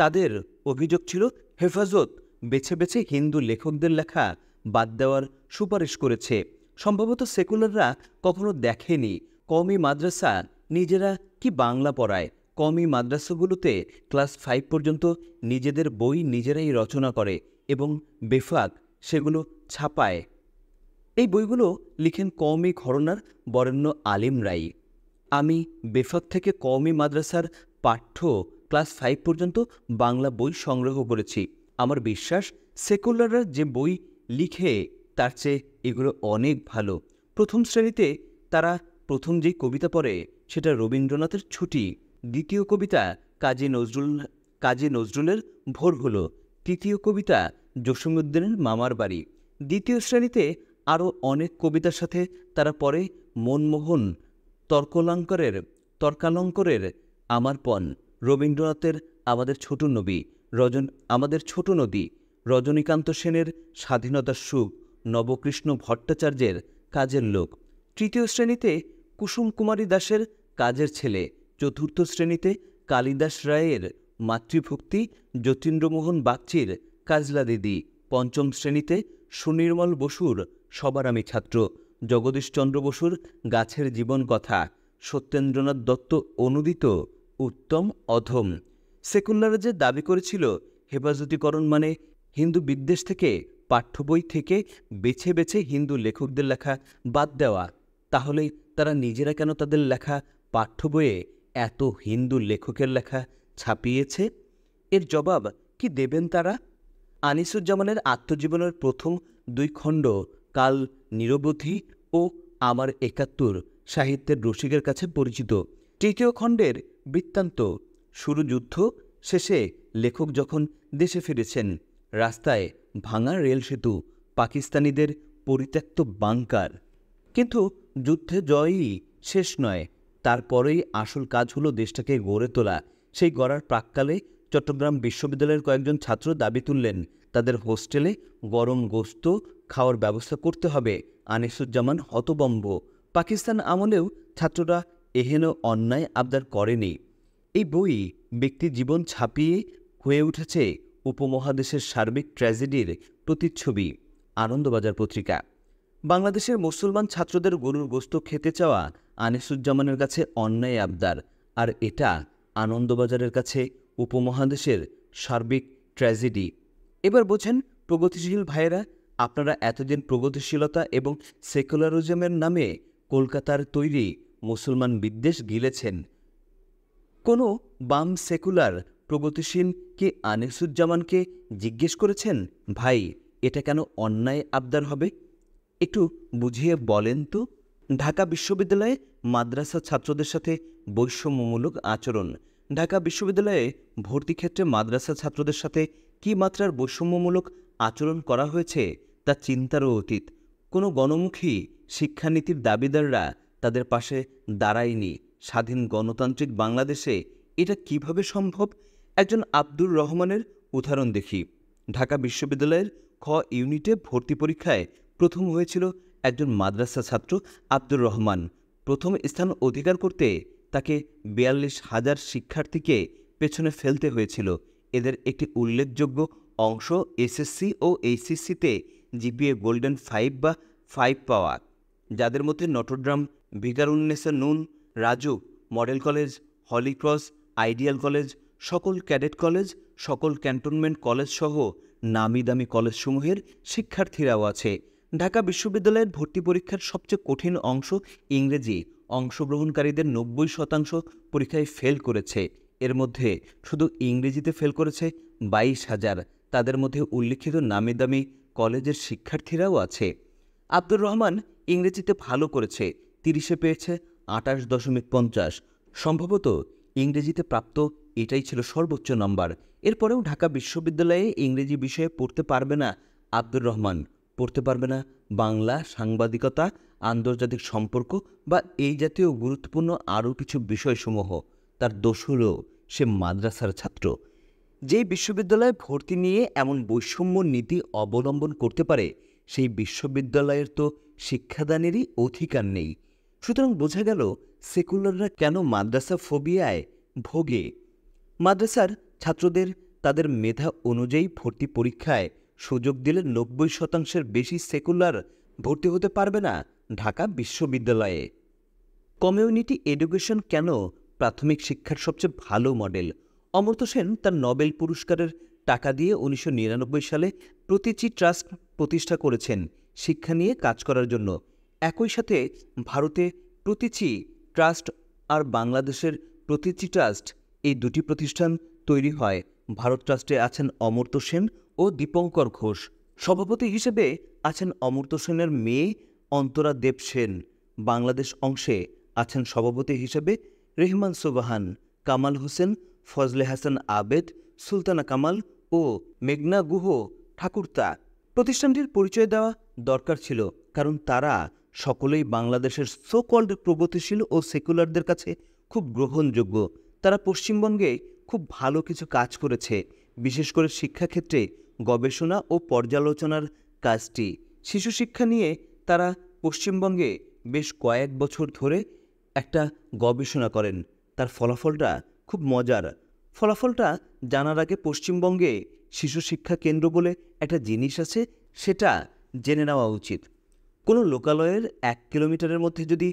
তাদের অভিযোগ ছিল হেফাজত বেছে বেছে হিন্দু লেখকদের লেখা বাদ দেওয়ার সুপারিশ করেছে সম্ভবত সেকুলাররা কখনো দেখেনি কমি মাদ্রাসা নিজেরা কি বাংলা পড়ায় কমি মাদ্রাসাগুলোতে ক্লাস ফাইভ পর্যন্ত নিজেদের বই নিজেরাই রচনা করে এবং বেফাক সেগুলো ছাপায় এই বইগুলো লিখেন কওমি ঘরনার বরেণ্য আলিম রাই আমি বেফাক থেকে কওমি মাদ্রাসার পাঠ্য ক্লাস ফাইভ পর্যন্ত বাংলা বই সংগ্রহ করেছি আমার বিশ্বাস সেকুলাররা যে বই লিখে তার চেয়ে এগুলো অনেক ভালো প্রথম শ্রেণীতে তারা প্রথম যে কবিতা পড়ে সেটা রবীন্দ্রনাথের ছুটি দ্বিতীয় কবিতা কাজী নজরুল কাজী নজরুলের ভোর হলো তৃতীয় কবিতা জসীমউদ্দিনের মামার বাড়ি দ্বিতীয় শ্রেণীতে আরও অনেক কবিতার সাথে তারা পরে মনমোহন তর্কলাঙ্করের তর্কালঙ্করের আমার পণ রবীন্দ্রনাথের আমাদের ছোট নবী রজন আমাদের ছোট নদী রজনীকান্ত সেনের স্বাধীনতার সুখ নবকৃষ্ণ ভট্টাচার্যের কাজের লোক তৃতীয় শ্রেণীতে কুসুম কুমারী দাসের কাজের ছেলে চতুর্থ শ্রেণীতে কালিদাস রায়ের মাতৃভক্তি যতীন্দ্রমোহন বাগচির কাজলা দিদি পঞ্চম শ্রেণীতে সুনির্মল বসুর সবার আমি ছাত্র জগদীশচন্দ্র বসুর গাছের জীবন কথা সত্যেন্দ্রনাথ দত্ত অনুদিত উত্তম অধম সেকুলাররা যে দাবি করেছিল হেফাজতিকরণ মানে হিন্দু বিদ্বেষ থেকে পাঠ্য বই থেকে বেছে বেছে হিন্দু লেখকদের লেখা বাদ দেওয়া তাহলে তারা নিজেরা কেন তাদের লেখা পাঠ্য বইয়ে এত হিন্দু লেখকের লেখা ছাপিয়েছে এর জবাব কি দেবেন তারা আনিসুজ্জামানের আত্মজীবনের প্রথম দুই খণ্ড কাল নিরবধি ও আমার একাত্তর সাহিত্যের রসিকের কাছে পরিচিত তৃতীয় খণ্ডের বৃত্তান্ত শুরু যুদ্ধ শেষে লেখক যখন দেশে ফিরেছেন রাস্তায় ভাঙা রেল সেতু পাকিস্তানিদের পরিত্যক্ত বাংকার কিন্তু যুদ্ধে জয়ই শেষ নয় তারপরেই আসল কাজ হলো দেশটাকে গড়ে তোলা সেই গড়ার প্রাককালে চট্টগ্রাম বিশ্ববিদ্যালয়ের কয়েকজন ছাত্র দাবি তুললেন তাদের হোস্টেলে গরম গোস্ত খাওয়ার ব্যবস্থা করতে হবে আনিসুজ্জামান হতবম্ব পাকিস্তান আমলেও ছাত্ররা এহেন অন্যায় আবদার করেনি এই বই ব্যক্তি জীবন ছাপিয়ে হয়ে উঠেছে উপমহাদেশের সার্বিক ট্র্যাজেডির প্রতিচ্ছবি আনন্দবাজার পত্রিকা বাংলাদেশের মুসলমান ছাত্রদের গরুর গোস্ত খেতে চাওয়া আনিসুজ্জামানের কাছে অন্যায় আবদার আর এটা আনন্দবাজারের কাছে উপমহাদেশের সার্বিক ট্র্যাজেডি এবার বোঝেন প্রগতিশীল ভাইয়েরা আপনারা এতদিন প্রগতিশীলতা এবং সেকুলারিজমের নামে কলকাতার তৈরি মুসলমান বিদ্বেষ গিলেছেন কোনো বাম সেকুলার প্রগতিশীল কি আনিসুজ্জামানকে জিজ্ঞেস করেছেন ভাই এটা কেন অন্যায় আবদার হবে একটু বুঝিয়ে বলেন তো ঢাকা বিশ্ববিদ্যালয়ে মাদ্রাসা ছাত্রদের সাথে বৈষম্যমূলক আচরণ ঢাকা বিশ্ববিদ্যালয়ে ভর্তি ক্ষেত্রে মাদ্রাসা ছাত্রদের সাথে কি মাত্রার বৈষম্যমূলক আচরণ করা হয়েছে তা চিন্তারও অতীত কোনো গণমুখী শিক্ষানীতির দাবিদাররা তাদের পাশে দাঁড়ায়নি স্বাধীন গণতান্ত্রিক বাংলাদেশে এটা কিভাবে সম্ভব একজন আব্দুর রহমানের উদাহরণ দেখি ঢাকা বিশ্ববিদ্যালয়ের খ ইউনিটে ভর্তি পরীক্ষায় প্রথম হয়েছিল একজন মাদ্রাসা ছাত্র আব্দুর রহমান প্রথম স্থান অধিকার করতে তাকে বিয়াল্লিশ হাজার শিক্ষার্থীকে পেছনে ফেলতে হয়েছিল এদের একটি উল্লেখযোগ্য অংশ এসএসসি ও এইচএসসিতে জিপিএ গোল্ডেন ফাইভ বা ফাইভ পাওয়া যাদের মধ্যে Notre Dame Viqarunnisa Noon Raju model college Holy Cross ideal college সকল ক্যাডেট কলেজ সকল ক্যান্টনমেন্ট কলেজ সহ নামি দামি কলেজসমূহের শিক্ষার্থীরাও আছে ঢাকা বিশ্ববিদ্যালয়ের ভর্তি পরীক্ষার সবচেয়ে কঠিন অংশ ইংরেজি অংশগ্রহণকারীদের নব্বই শতাংশ পরীক্ষায় ফেল করেছে এর মধ্যে শুধু ইংরেজিতে ফেল করেছে বাইশ হাজার তাদের মধ্যে উল্লিখিত নামি দামি কলেজের শিক্ষার্থীরাও আছে আব্দুর রহমান ইংরেজিতে ভালো করেছে তিরিশে পেয়েছে আটাশ দশমিক পঞ্চাশ সম্ভবত ইংরেজিতে প্রাপ্ত এটাই ছিল সর্বোচ্চ নম্বর এরপরেও ঢাকা বিশ্ববিদ্যালয়ে ইংরেজি বিষয়ে পড়তে পারবে না আব্দুর রহমান পড়তে পারবে না বাংলা সাংবাদিকতা আন্তর্জাতিক সম্পর্ক বা এই জাতীয় গুরুত্বপূর্ণ আরও কিছু বিষয়সমূহ তার দোষ হলো সে মাদ্রাসার ছাত্র যেই বিশ্ববিদ্যালয়ে ভর্তি নিয়ে এমন বৈষম্য নীতি অবলম্বন করতে পারে সেই বিশ্ববিদ্যালয়ের তো শিক্ষাদানেরই অধিকার নেই সুতরাং বোঝা গেল সেকুলাররা কেন মাদ্রাসা ফোবিয়ায় ভোগে মাদ্রাসার ছাত্রদের তাদের মেধা অনুযায়ী ভর্তি পরীক্ষায় সুযোগ দিলে নব্বই শতাংশের বেশি সেকুলার ভর্তি হতে পারবে না ঢাকা বিশ্ববিদ্যালয়ে কমিউনিটি এডুকেশন কেন প্রাথমিক শিক্ষার সবচেয়ে ভালো মডেল অমর্ত্য সেন তার নোবেল পুরস্কারের টাকা দিয়ে উনিশশো সালে প্রতিচি ট্রাস্ট প্রতিষ্ঠা করেছেন শিক্ষা নিয়ে কাজ করার জন্য একই সাথে ভারতে প্রতিচি ট্রাস্ট আর বাংলাদেশের প্রতিচি ট্রাস্ট এই দুটি প্রতিষ্ঠান তৈরি হয় ভারত ট্রাস্টে আছেন অমর্ত্য সেন ও দীপঙ্কর ঘোষ সভাপতি হিসেবে আছেন অমর্ত্য সেনের মেয়ে অন্তরা দেব সেন বাংলাদেশ অংশে আছেন সভাপতি হিসেবে রেহমান সোবাহান কামাল হোসেন ফজলে হাসান আবেদ সুলতানা কামাল ও মেঘনা গুহ ঠাকুরতা প্রতিষ্ঠানটির পরিচয় দেওয়া দরকার ছিল কারণ তারা সকলেই বাংলাদেশের সোকল্ড প্রগতিশীল ও সেকুলারদের কাছে খুব গ্রহণযোগ্য তারা পশ্চিমবঙ্গে খুব ভালো কিছু কাজ করেছে বিশেষ করে শিক্ষাক্ষেত্রে গবেষণা ও পর্যালোচনার কাজটি শিশু শিক্ষা নিয়ে তারা পশ্চিমবঙ্গে বেশ কয়েক বছর ধরে একটা গবেষণা করেন তার ফলাফলটা খুব মজার ফলাফলটা জানার আগে পশ্চিমবঙ্গে শিশু শিক্ষা কেন্দ্র বলে একটা জিনিস আছে সেটা জেনে নেওয়া উচিত কোনো লোকালয়ের এক কিলোমিটারের মধ্যে যদি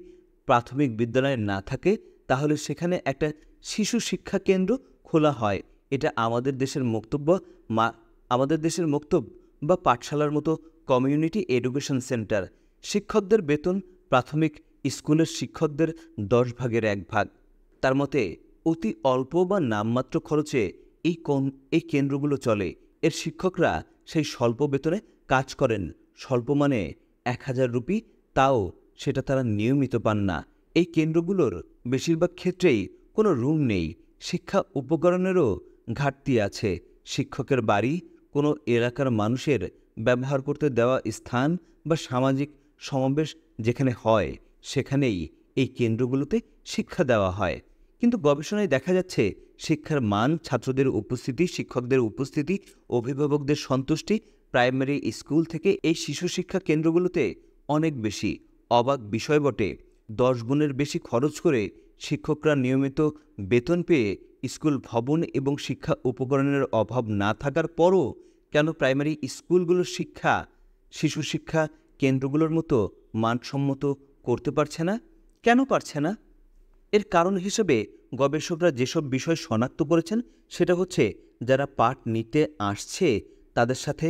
প্রাথমিক বিদ্যালয় না থাকে তাহলে সেখানে একটা শিশু শিক্ষা কেন্দ্র খোলা হয় এটা আমাদের দেশের বক্তব্য মা আমাদের দেশের বক্তব্য বা পাঠশালার মতো কমিউনিটি এডুকেশন সেন্টার শিক্ষকদের বেতন প্রাথমিক স্কুলের শিক্ষকদের দশ ভাগের এক ভাগ তার মতে অতি অল্প বা নামমাত্র খরচে এই কোন এই কেন্দ্রগুলো চলে এর শিক্ষকরা সেই স্বল্প বেতনে কাজ করেন স্বল্প মানে এক হাজার রুপি তাও সেটা তারা নিয়মিত পান না এই কেন্দ্রগুলোর বেশিরভাগ ক্ষেত্রেই কোনো রুম নেই শিক্ষা উপকরণেরও ঘাটতি আছে শিক্ষকের বাড়ি কোনো এলাকার মানুষের ব্যবহার করতে দেওয়া স্থান বা সামাজিক সমাবেশ যেখানে হয় সেখানেই এই কেন্দ্রগুলোতে শিক্ষা দেওয়া হয় কিন্তু গবেষণায় দেখা যাচ্ছে শিক্ষার মান ছাত্রদের উপস্থিতি শিক্ষকদের উপস্থিতি অভিভাবকদের সন্তুষ্টি প্রাইমারি স্কুল থেকে এই শিশু শিক্ষা কেন্দ্রগুলোতে অনেক বেশি অবাক বিষয় বটে দশ গুণের বেশি খরচ করে শিক্ষকরা নিয়মিত বেতন পেয়ে স্কুল ভবন এবং শিক্ষা উপকরণের অভাব না থাকার পরও কেন প্রাইমারি স্কুলগুলোর শিক্ষা শিশু শিক্ষা কেন্দ্রগুলোর মতো মানসম্মত করতে পারছে না কেন পারছে না এর কারণ হিসেবে গবেষকরা যেসব বিষয় শনাক্ত করেছেন সেটা হচ্ছে যারা পাঠ নিতে আসছে তাদের সাথে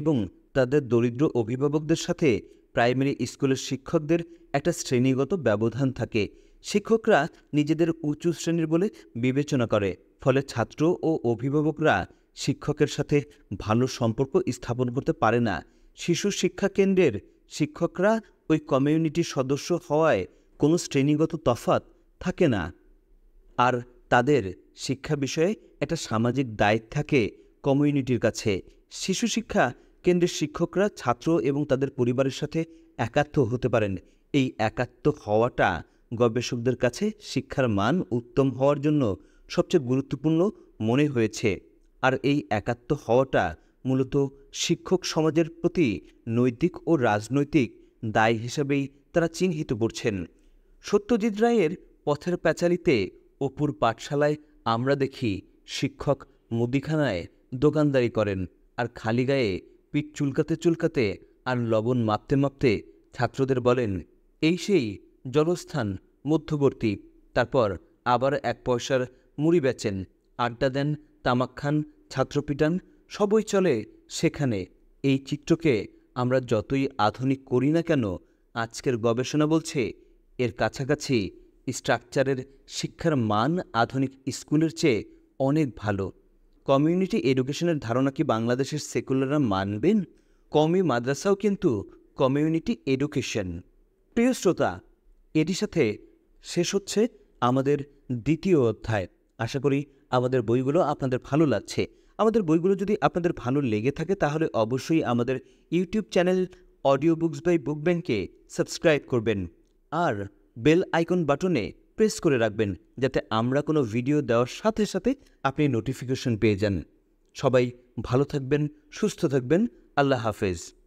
এবং তাদের দরিদ্র অভিভাবকদের সাথে প্রাইমারি স্কুলের শিক্ষকদের একটা শ্রেণীগত ব্যবধান থাকে শিক্ষকরা নিজেদের উঁচু শ্রেণীর বলে বিবেচনা করে ফলে ছাত্র ও অভিভাবকরা শিক্ষকের সাথে ভালো সম্পর্ক স্থাপন করতে পারে না শিশু শিক্ষা কেন্দ্রের শিক্ষকরা ওই কমিউনিটির সদস্য হওয়ায় কোনো শ্রেণীগত তফাত থাকে না আর তাদের শিক্ষা বিষয়ে একটা সামাজিক দায়িত্ব থাকে কমিউনিটির কাছে শিশু শিক্ষা কেন্দ্রের শিক্ষকরা ছাত্র এবং তাদের পরিবারের সাথে একাত্ম হতে পারেন এই একাত্ম হওয়াটা গবেষকদের কাছে শিক্ষার মান উত্তম হওয়ার জন্য সবচেয়ে গুরুত্বপূর্ণ মনে হয়েছে আর এই একাত্ম হওয়াটা মূলত শিক্ষক সমাজের প্রতি নৈতিক ও রাজনৈতিক দায় হিসেবেই তারা চিহ্নিত করছেন সত্যজিৎ রায়ের পথের প্যাচালিতে অপুর পাঠশালায় আমরা দেখি শিক্ষক মুদিখানায় দোকানদারি করেন আর খালি গায়ে পিঠ চুলকাতে চুলকাতে আর লবণ মাপতে মাপতে ছাত্রদের বলেন এই সেই জলস্থান মধ্যবর্তী তারপর আবার এক পয়সার মুড়ি বেচেন আড্ডা দেন তামাক খান ছাত্র সবই চলে সেখানে এই চিত্রকে আমরা যতই আধুনিক করি না কেন আজকের গবেষণা বলছে এর কাছাকাছি স্ট্রাকচারের শিক্ষার মান আধুনিক স্কুলের চেয়ে অনেক ভালো কমিউনিটি এডুকেশনের ধারণা কি বাংলাদেশের সেকুলাররা মানবেন কমি মাদ্রাসাও কিন্তু কমিউনিটি এডুকেশন প্রিয় শ্রোতা এটির সাথে শেষ হচ্ছে আমাদের দ্বিতীয় অধ্যায় আশা করি আমাদের বইগুলো আপনাদের ভালো লাগছে আমাদের বইগুলো যদি আপনাদের ভালো লেগে থাকে তাহলে অবশ্যই আমাদের YouTube channel audio books by book ব্যাংকে সাবস্ক্রাইব করবেন আর বেল আইকন বাটনে প্রেস করে রাখবেন যাতে আমরা কোনো ভিডিও দেওয়ার সাথে সাথে আপনি নোটিফিকেশন পেয়ে যান সবাই ভালো থাকবেন সুস্থ থাকবেন আল্লাহ হাফেজ